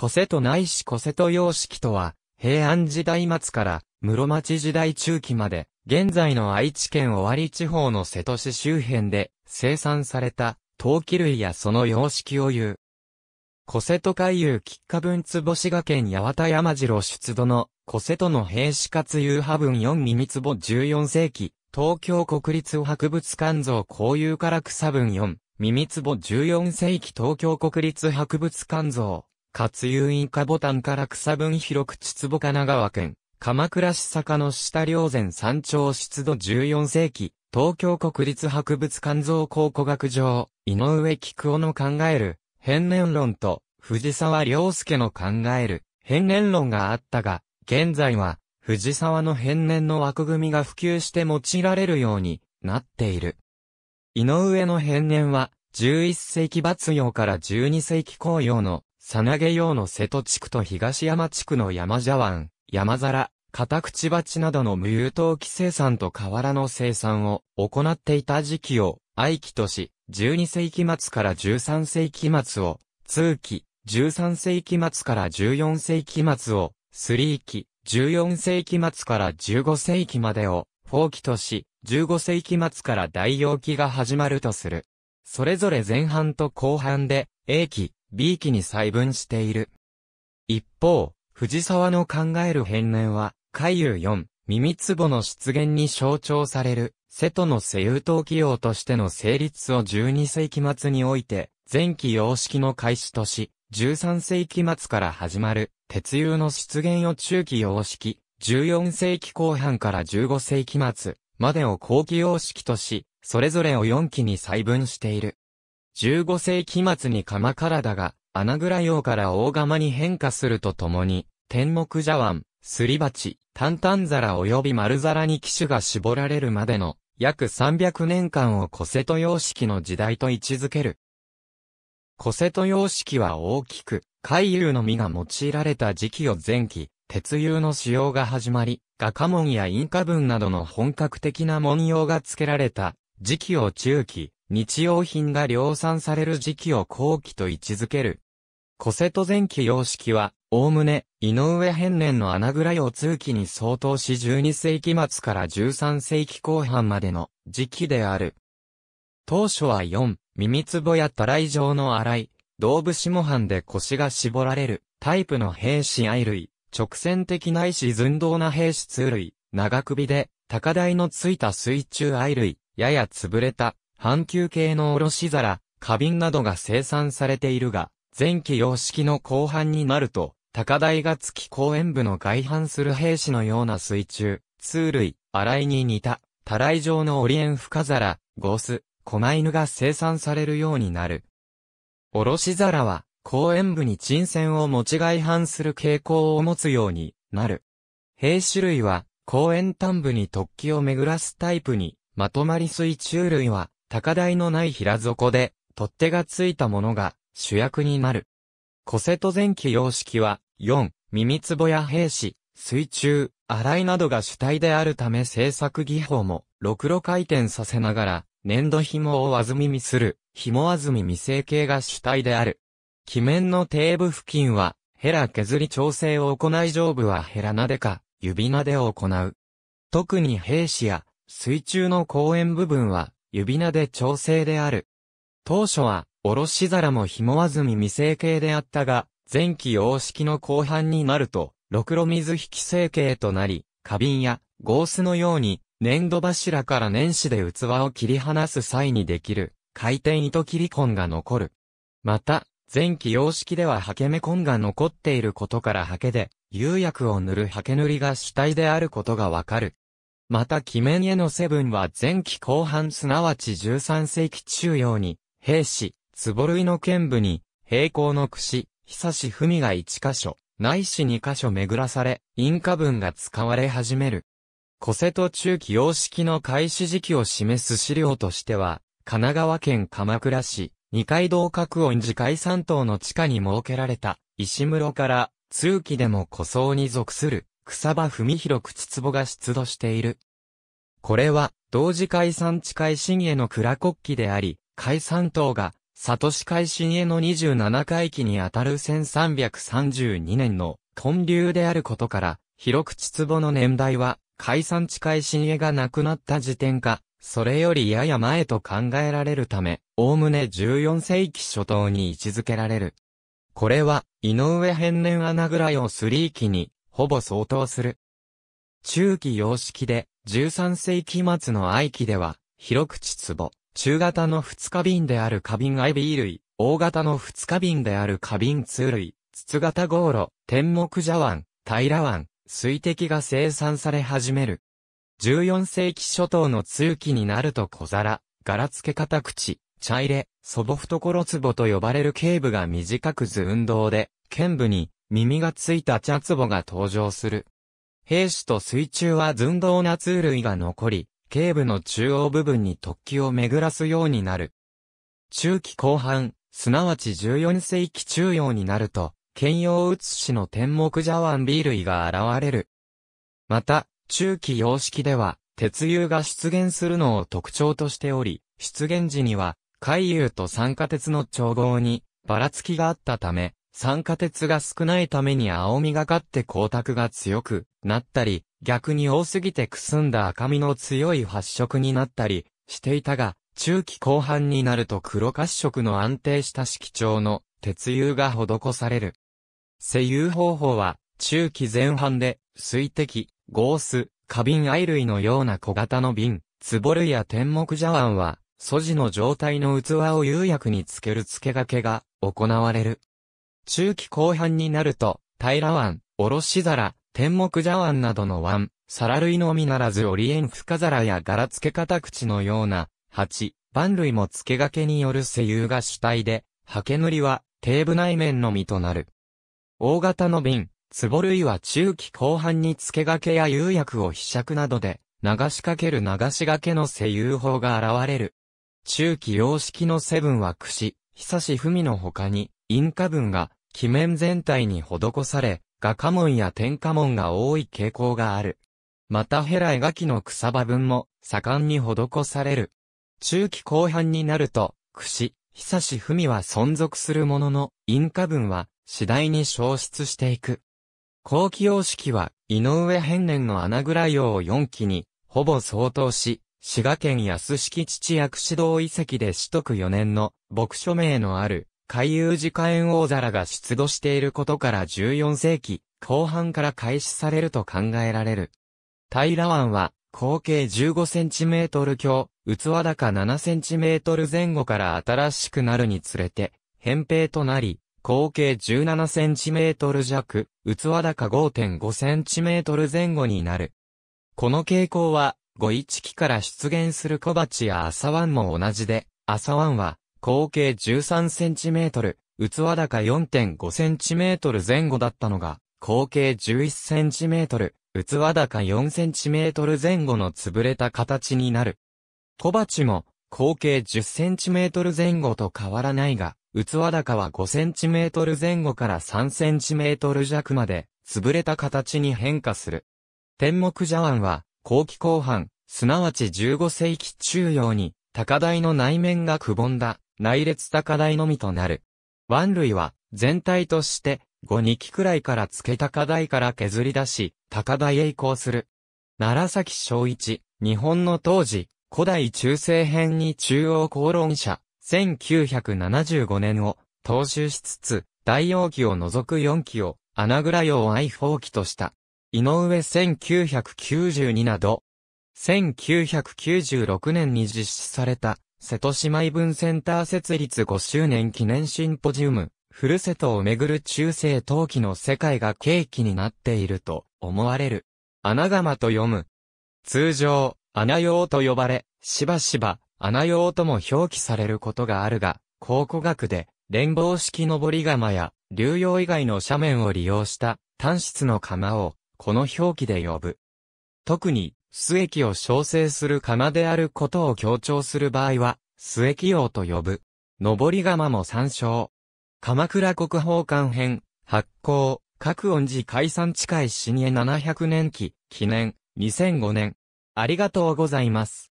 古瀬戸ないし古瀬戸様式とは、平安時代末から室町時代中期まで、現在の愛知県尾張地方の瀬戸市周辺で生産された陶器類やその様式を言う。古瀬戸海遊吉下分壺滋賀県八幡山城出土の古瀬戸の兵士活遊派分4耳壺14世紀、東京国立博物館像交友から草分4、耳壺14世紀東京国立博物館像。活有院下ボタンから草分広く秩母神奈川県、鎌倉市坂の下両前山頂湿度14世紀、東京国立博物館造考古学上、井上菊夫の考える、変年論と、藤沢良介の考える、変年論があったが、現在は、藤沢の変年の枠組みが普及して用いられるようになっている。井上の変年は、11世紀末葉から12世紀紅葉のさなげ用の瀬戸地区と東山地区の山茶碗、山皿、片口鉢などの無有陶器生産と瓦の生産を行っていた時期を愛期とし、12世紀末から13世紀末を通期、13世紀末から14世紀末を3期、14世紀末から15世紀までを4期とし、15世紀末から大陽期が始まるとする。それぞれ前半と後半で、A 期、B 期に細分している。一方、藤沢の考える変年は、海遊4、耳壺の出現に象徴される、瀬戸の瀬遊東企業としての成立を12世紀末において、前期様式の開始とし、13世紀末から始まる、鉄油の出現を中期様式、14世紀後半から15世紀末までを後期様式とし、それぞれを4期に細分している。15世紀末に鎌倉だが、穴倉用から大釜に変化するとともに、天目茶碗、すり鉢、炭々皿及び丸皿に機種が絞られるまでの、約300年間をコ瀬戸様式の時代と位置づける。コ瀬戸様式は大きく、海遊の実が用いられた時期を前期、鉄釉の使用が始まり、画家紋や印ン文などの本格的な文様が付けられた時期を中期、日用品が量産される時期を後期と位置づける。コセト前期様式は、おおむね、井上変年の穴い用通期に相当し12世紀末から13世紀後半までの時期である。当初は4、耳つぼやたらい状の荒い、動物下半で腰が絞られる、タイプの兵士愛類、直線的ないし寸胴な兵士通類、長首で、高台のついた水中愛類、やや潰れた、半球形の卸皿、花瓶などが生産されているが、前期様式の後半になると、高台が月公園部の外反する兵士のような水中、通類、洗いに似た、多来状のオリエン深皿、ゴス、狛犬が生産されるようになる。おろし皿は、公園部に沈船を持ち外反する傾向を持つようになる。兵種類は、公園端部に突起を巡らすタイプに、まとまり水中類は、高台のない平底で、取っ手がついたものが主役になる。コセト前期様式は、4、耳つぼや兵士、水中、洗いなどが主体であるため製作技法も、ろくろ回転させながら、粘土紐をわずみみする、紐あずみみ成形が主体である。木面の底部付近は、ヘラ削り調整を行い上部はヘラなでか、指なでを行う。特に兵士や、水中の公園部分は、指名で調整である。当初は、おろし皿も紐わずみ未成形であったが、前期様式の後半になると、ろくろ水引き成形となり、花瓶やゴースのように、粘土柱から年始で器を切り離す際にできる、回転糸切り根が残る。また、前期様式ではハケメ根が残っていることからハケで、釉薬を塗るハケ塗りが主体であることがわかる。また鬼面へのセブンは前期後半すなわち13世紀中央に、兵士、る類の剣部に、平行の櫛、久し文が1箇所、内いし2箇所巡らされ、陰果文が使われ始める。古瀬と中期様式の開始時期を示す資料としては、神奈川県鎌倉市、二階堂閣音寺海山島の地下に設けられた、石室から、通期でも古僧に属する、草場文弘口壺が出土している。これは、同時解散地改新への蔵国旗であり、解散党が、里市海新への27回期にあたる1332年の建流であることから、広口壺の年代は、解散地改新へがなくなった時点か、それよりやや前と考えられるため、おおむね14世紀初頭に位置づけられる。これは、井上変年穴ぐらいを3期に、ほぼ相当する。中期様式で、13世紀末の愛期では、広口壺、中型の二日瓶である花瓶アイビー類、大型の二日瓶である花瓶通類、筒型号炉、天目茶碗、平碗、水滴が生産され始める。14世紀初頭の通期になると小皿、柄付け方口、茶入れ、祖母懐壺と呼ばれる頸部が短く図運動で、剣部に耳がついた茶壺が登場する。兵士と水中は寸胴な通類が残り、頸部の中央部分に突起を巡らすようになる。中期後半、すなわち14世紀中央になると、兼用写しの天目茶碗 B 類が現れる。また、中期様式では、鉄油が出現するのを特徴としており、出現時には、海油と酸化鉄の調合に、ばらつきがあったため、酸化鉄が少ないために青みがかって光沢が強くなったり、逆に多すぎてくすんだ赤みの強い発色になったりしていたが、中期後半になると黒褐色の安定した色調の鉄釉が施される。施釉方法は、中期前半で、水滴、ゴース、花瓶愛類のような小型の瓶、壺類や天目茶碗は、素地の状態の器を釉薬につける付けがけが行われる。中期後半になると、平湾、おろし皿、天目茶碗などの湾、皿類のみならずオリエン深皿や柄付け方口のような、鉢、番類も付け掛けによる世有が主体で、刷毛塗りは、底部内面のみとなる。大型の瓶、壺類は中期後半に付け掛けや釉薬を被釈などで、流しかける流し掛けの世有法が現れる。中期様式のセブンは櫛、久し文の他に、インカ文が、記面全体に施され、画家紋や天下紋が多い傾向がある。またヘラ絵描きの草場文も盛んに施される。中期後半になると、櫛、久し文は存続するものの、印花文は次第に消失していく。後期様式は、井上変年の穴倉用を4期に、ほぼ相当し、滋賀県安敷父薬師堂遺跡で取得4年の、牧書名のある、海遊寺火炎大皿が出土していることから14世紀後半から開始されると考えられる。平湾は、口径 15cm 強、器高 7cm 前後から新しくなるにつれて、扁平となり、口径 17cm 弱、器高 5.5cm 前後になる。この傾向は、五一期から出現する小鉢や朝湾も同じで、朝湾は、口径 13cm、器高 4.5cm 前後だったのが、口径 11cm、器高 4cm 前後の潰れた形になる。小鉢も、口径 10cm 前後と変わらないが、器高は 5cm 前後から 3cm 弱まで、潰れた形に変化する。天目茶碗は、後期後半、すなわち15世紀中央に、高台の内面がくぼんだ、内列高台のみとなる。湾類は、全体として、5二期くらいから付け高台から削り出し、高台へ移行する。奈良崎昭一、日本の当時、古代中世編に中央公論者、1975年を、踏襲しつつ、大王旗を除く4旗を、穴倉用愛放棄とした。井上1992など、1996年に実施された瀬戸イブンセンター設立5周年記念シンポジウム、古瀬戸をめぐる中世陶器の世界が契機になっていると思われる。穴窯と読む。通常、穴用と呼ばれ、しばしば、穴用とも表記されることがあるが、考古学で、連合式登り窯や、流用以外の斜面を利用した、単質の窯を、この表記で呼ぶ。特に、須液を調整する釜であることを強調する場合は、須液用と呼ぶ。上り釜も参照。鎌倉国宝館編、発行、各音寺解散近い死に700年期、記念、2005年。ありがとうございます。